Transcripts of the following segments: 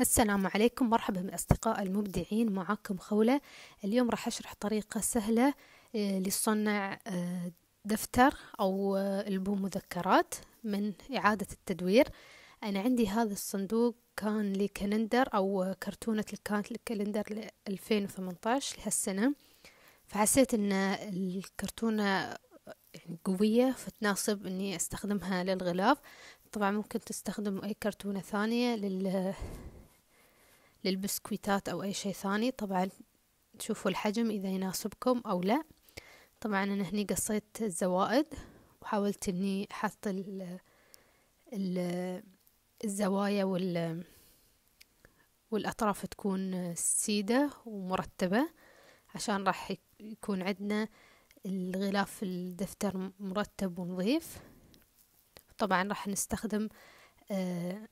السلام عليكم مرحبا بأصدقاء المبدعين معكم خولة اليوم راح أشرح طريقة سهلة آه، لصنع آه، دفتر أو آه، ألبوم مذكرات من إعادة التدوير أنا عندي هذا الصندوق كان لي أو كرتونة كانت الكالندر ل 2018 لهالسنة فحسيت أن الكرتونة يعني قوية فتناسب أني أستخدمها للغلاف طبعا ممكن تستخدم أي كرتونة ثانية لل للبسكويتات أو أي شيء ثاني طبعا تشوفوا الحجم إذا يناسبكم أو لا طبعا أنا هني قصيت الزوائد وحاولت أني أحط ال الزوايا وال والأطراف تكون سيدة ومرتبة عشان راح يكون عندنا الغلاف الدفتر مرتب ونظيف طبعا راح نستخدم آه،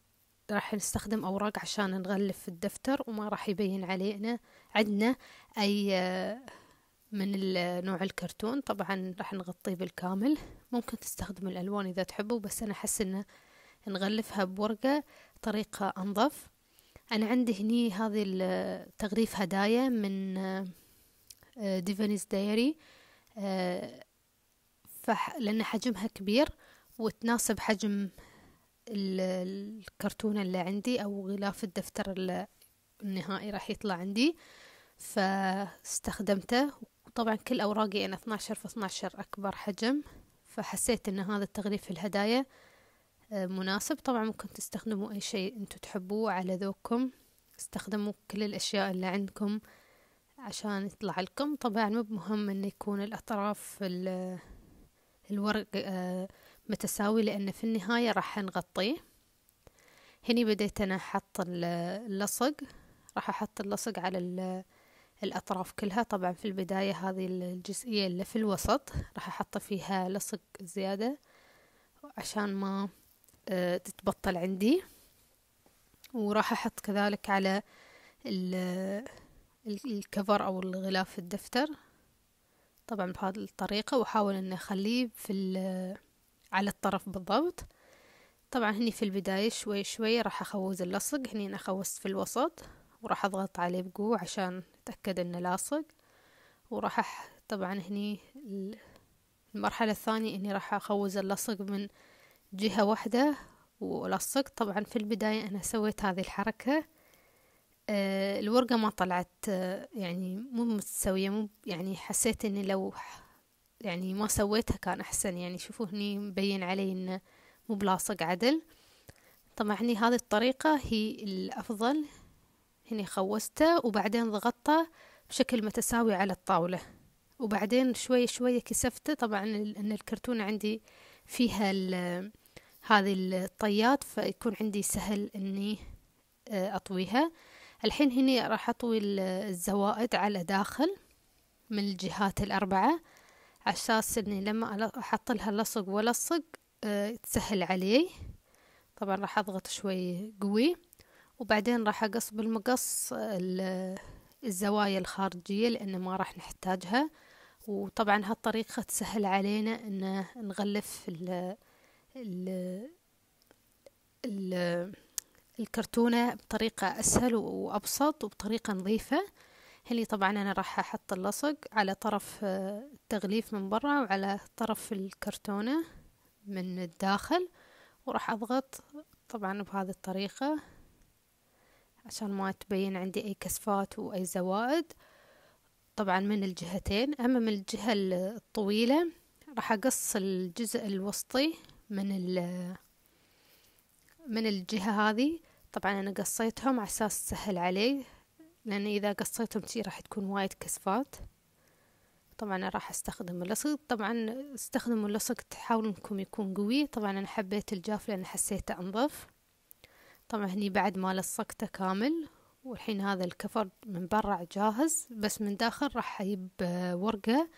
راح نستخدم أوراق عشان نغلف الدفتر وما راح يبين علينا عندنا أي آه، من آه، نوع الكرتون طبعا راح نغطيه بالكامل ممكن تستخدم الألوان إذا تحبوا بس أنا أحس إنه نغلفها بورقة طريقة أنظف أنا عندي هني هذه التغريف آه، هدايا من ديفانيز دايري لأن حجمها كبير وتناسب حجم الكرتونة اللي عندي أو غلاف الدفتر النهائي راح يطلع عندي فاستخدمته وطبعا كل أوراقي أنا 12 في 12 أكبر حجم فحسيت أن هذا التغليف الهدايا آه، مناسب طبعا ممكن تستخدموا أي شيء أنتوا تحبوه على ذوقكم استخدموا كل الأشياء اللي عندكم عشان يطلع لكم طبعا مو مهم أن يكون الأطراف الورق آه، متساوي لأن في النهاية راح نغطيه هني بديت أنا أحط اللصق راح أحط اللصق على الأطراف كلها طبعا في البداية هذه الجزئية اللي في الوسط راح أحط فيها لصق زيادة عشان ما آه، تتبطل عندي وراح أحط كذلك على الكفر أو الغلاف الدفتر طبعا بهذه الطريقة وأحاول أن أخليه في على الطرف بالضبط طبعا هني في البداية شوي شوي راح أخوز اللصق هني أنا خوزت في الوسط وراح أضغط عليه بقوة عشان أتأكد إنه لاصق وراح طبعا هني المرحلة الثانية إني راح أخوز اللصق من جهة واحدة ولصق طبعا في البداية أنا سويت هذه الحركة آه، الورقة ما طلعت آه، يعني مو متساوية مو يعني حسيت إني لو يعني ما سويتها كان أحسن يعني شوفوا هني مبين علي إنه مو بلاصق عدل طبعا هني هذه الطريقة هي الأفضل هني خوسته وبعدين ضغطته بشكل متساوي على الطاولة وبعدين شوية شوية كسفته طبعا لأن الكرتونة عندي فيها هذه الطيات فيكون عندي سهل أني آه، أطويها الحين هني راح أطوي الزوائد على داخل من الجهات الأربعة عالشاص اني لما احط لها لصق ولصق آه، تسهل علي طبعا راح اضغط شوي قوي وبعدين راح اقص بالمقص الزوايا الخارجية لأن ما راح نحتاجها وطبعا هالطريقة تسهل علينا أن نغلف ال ال الكرتونة بطريقة أسهل وأبسط وبطريقة نظيفة هلي طبعا أنا راح أحط اللصق على طرف التغليف آه، من برا وعلى طرف الكرتونة من الداخل وراح أضغط طبعا بهذه الطريقة عشان ما تبين عندي أي كسفات وأي زوائد طبعا من الجهتين أما من الجهة الطويلة راح أقص الجزء الوسطي من من الجهة هذه طبعا أنا قصيتهم عساس تسهل عليه لأن إذا قصيتهم شي راح تكون وايد كسفات طبعا راح استخدم اللصق طبعا استخدموا اللصق تحاول انكم يكون قوي طبعا أنا حبيت الجاف لأن حسيته أنظف طبعا هني بعد ما لصقته كامل والحين هذا الكفر من برا جاهز بس من داخل راح أجيب ورقة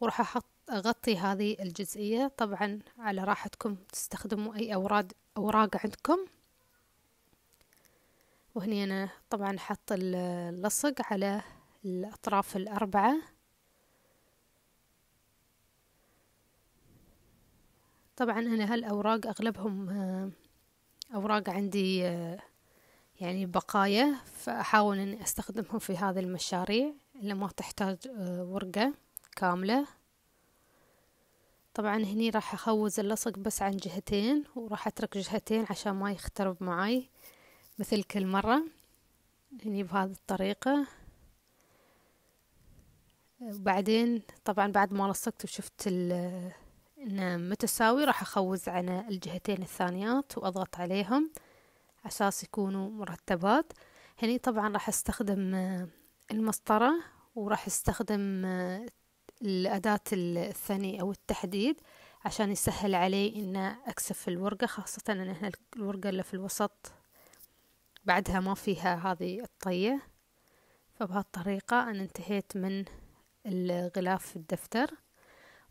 وراح أحط أغطي هذه الجزئية طبعا على راحتكم تستخدموا أي اوراق أوراق عندكم وهني أنا طبعا حط اللصق على الأطراف الأربعة طبعا أنا هالأوراق أغلبهم آه، أوراق عندي آه، يعني بقايا فأحاول أني أستخدمهم في هذه المشاريع اللي ما تحتاج آه، ورقة كاملة طبعا هني راح أخوز اللصق بس عن جهتين وراح أترك جهتين عشان ما يخترب معي مثل كل مرة هني بهذه الطريقة وبعدين طبعا بعد ما لصقت وشفت انه متساوي راح اخوز على الجهتين الثانيات واضغط عليهم عساس يكونوا مرتبات هني طبعا راح استخدم المسطرة وراح استخدم الأداة الثانية أو التحديد عشان يسهل علي إن أكسف الورقة خاصة إن الورقة اللي في الوسط بعدها ما فيها هذه الطية فبهالطريقة أنا انتهيت من الغلاف الدفتر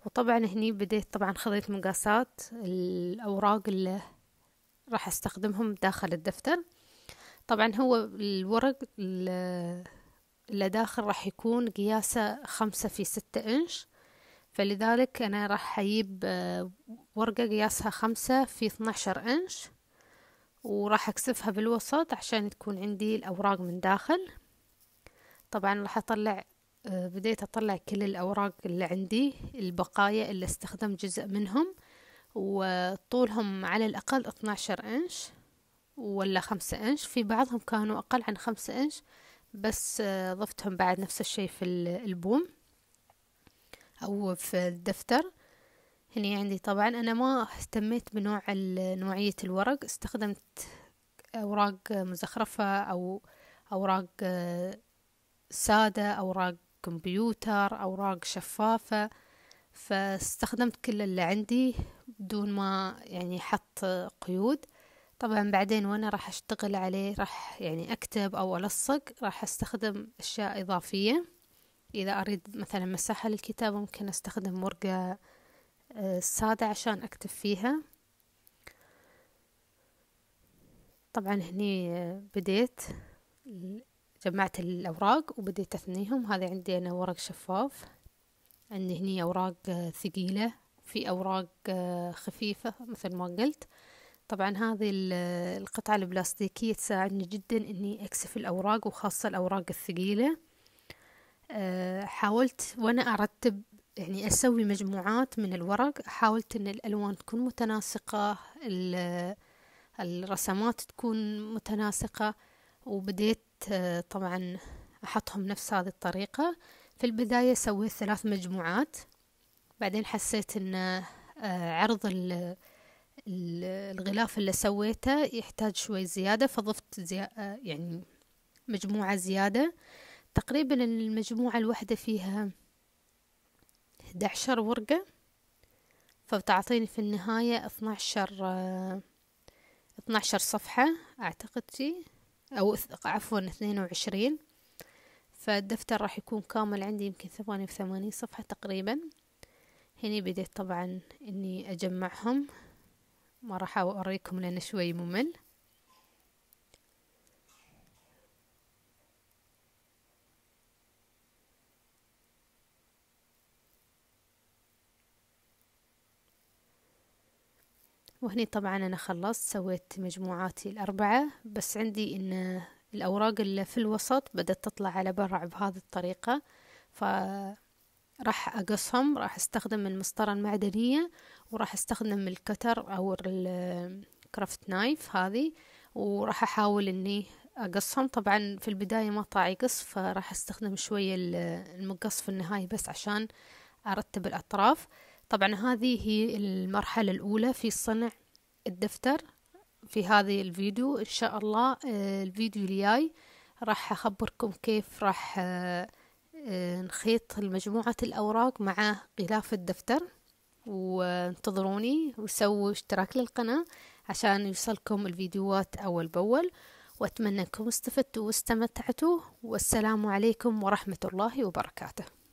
وطبعا هني بديت طبعا خذيت مقاسات الأوراق اللي راح استخدمهم داخل الدفتر طبعا هو الورق اللي داخل راح يكون قياسه خمسة في ستة إنش فلذلك أنا راح أجيب آه، ورقة قياسها خمسة في اثناشر إنش وراح اكسفها بالوسط عشان تكون عندي الاوراق من داخل طبعا راح اطلع آه، بديت اطلع كل الاوراق اللي عندي البقايا اللي استخدم جزء منهم وطولهم على الاقل 12 انش ولا 5 انش في بعضهم كانوا اقل عن 5 انش بس آه، ضفتهم بعد نفس الشي في البوم او في الدفتر هني عندي طبعا أنا ما اهتميت بنوع نوعية الورق استخدمت أوراق مزخرفة أو أوراق سادة أوراق كمبيوتر أوراق شفافة فاستخدمت كل اللي عندي بدون ما يعني حط قيود طبعا بعدين وانا راح اشتغل عليه راح يعني اكتب او الصق راح استخدم اشياء اضافية اذا اريد مثلا مساحة للكتاب ممكن استخدم ورقة آه، السادة عشان أكتب فيها طبعا هني آه، بديت جمعت الأوراق وبديت أثنيهم هذا عندي أنا ورق شفاف عندي هني أوراق آه، ثقيلة في أوراق خفيفة مثل ما قلت طبعا هذه القطعة البلاستيكية تساعدني جدا أني أكسف الأوراق وخاصة الأوراق الثقيلة حاولت وأنا أرتب يعني أسوي مجموعات من الورق حاولت أن الألوان تكون متناسقة الرسمات تكون متناسقة وبديت طبعا أحطهم نفس هذه الطريقة في البداية سويت ثلاث مجموعات بعدين حسيت أن آه، عرض الغلاف اللي سويته يحتاج شوي زيادة فضفت زي... آه، يعني مجموعة زيادة تقريبا المجموعة الواحدة فيها 11 ورقة فبتعطيني في النهاية 12 12 آه، صفحة أعتقد شي أو عفوا 22 فالدفتر راح يكون كامل عندي يمكن 88 صفحة تقريبا هني بديت طبعا إني أجمعهم ما راح أوريكم لأنه شوي ممل وهني طبعا أنا خلصت سويت مجموعاتي الأربعة بس عندي إن الأوراق اللي في الوسط بدأت تطلع على برع بهذه الطريقة فراح أقصهم راح أستخدم المسطرة المعدنية وراح أستخدم الكتر أو الكرافت نايف هذه وراح أحاول إني أقصهم طبعا في البداية ما طاعي يقص فراح أستخدم شوية المقص في النهاية بس عشان أرتب الأطراف طبعا هذه هي المرحلة الأولى في صنع الدفتر في هذه الفيديو إن شاء الله آه، الفيديو الجاي راح أخبركم كيف راح آه، آه، نخيط مجموعة الأوراق مع غلاف الدفتر وانتظروني وسووا اشتراك للقناة عشان يوصلكم الفيديوهات أول بأول وأتمنى أنكم استفدتوا واستمتعتوا والسلام عليكم ورحمة الله وبركاته